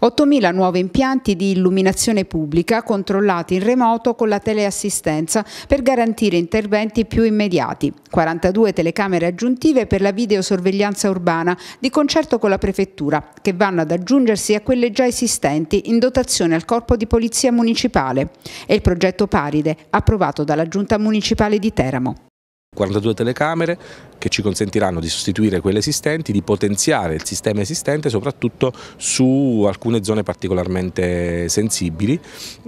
8.000 nuovi impianti di illuminazione pubblica controllati in remoto con la teleassistenza per garantire interventi più immediati, 42 telecamere aggiuntive per la videosorveglianza urbana di concerto con la Prefettura, che vanno ad aggiungersi a quelle già esistenti in dotazione al Corpo di Polizia Municipale e il progetto Paride, approvato dalla Giunta Municipale di Teramo. 42 telecamere che ci consentiranno di sostituire quelle esistenti, di potenziare il sistema esistente soprattutto su alcune zone particolarmente sensibili,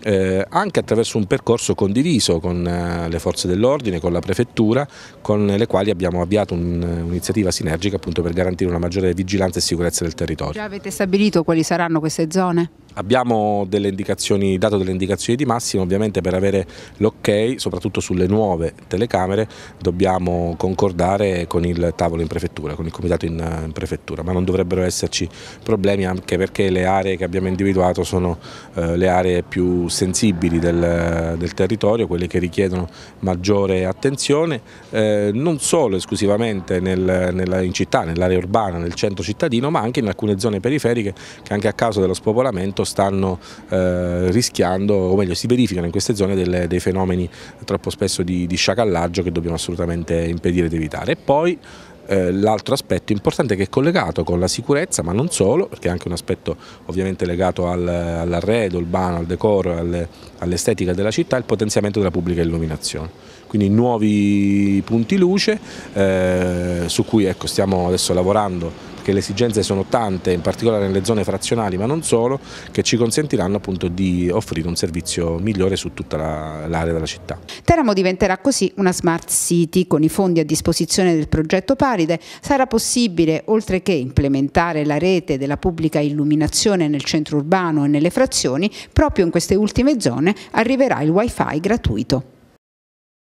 eh, anche attraverso un percorso condiviso con eh, le forze dell'ordine, con la prefettura, con le quali abbiamo avviato un'iniziativa un sinergica appunto per garantire una maggiore vigilanza e sicurezza del territorio. Già avete stabilito quali saranno queste zone? Abbiamo delle indicazioni, dato delle indicazioni di massima, ovviamente per avere l'ok, soprattutto sulle nuove telecamere, dobbiamo concordare con il tavolo in prefettura, con il comitato in, in prefettura, ma non dovrebbero esserci problemi anche perché le aree che abbiamo individuato sono eh, le aree più sensibili del, del, territorio, quelle che richiedono maggiore attenzione, eh, non solo esclusivamente nel, nella, in città, nell'area urbana, nel centro cittadino, ma anche in alcune zone periferiche che anche a causa dello spopolamento stanno eh, rischiando, o meglio si verificano in queste zone delle, dei fenomeni troppo spesso di, di sciacallaggio che dobbiamo assolutamente impedire ed evitare. E poi eh, l'altro aspetto importante che è collegato con la sicurezza, ma non solo, perché è anche un aspetto ovviamente legato al, all'arredo urbano, al decoro, alle, all'estetica della città, è il potenziamento della pubblica illuminazione. Quindi nuovi punti luce eh, su cui ecco, stiamo adesso lavorando che le esigenze sono tante, in particolare nelle zone frazionali ma non solo, che ci consentiranno appunto di offrire un servizio migliore su tutta l'area la, della città. Teramo diventerà così una smart city con i fondi a disposizione del progetto Paride, sarà possibile oltre che implementare la rete della pubblica illuminazione nel centro urbano e nelle frazioni, proprio in queste ultime zone arriverà il wifi gratuito.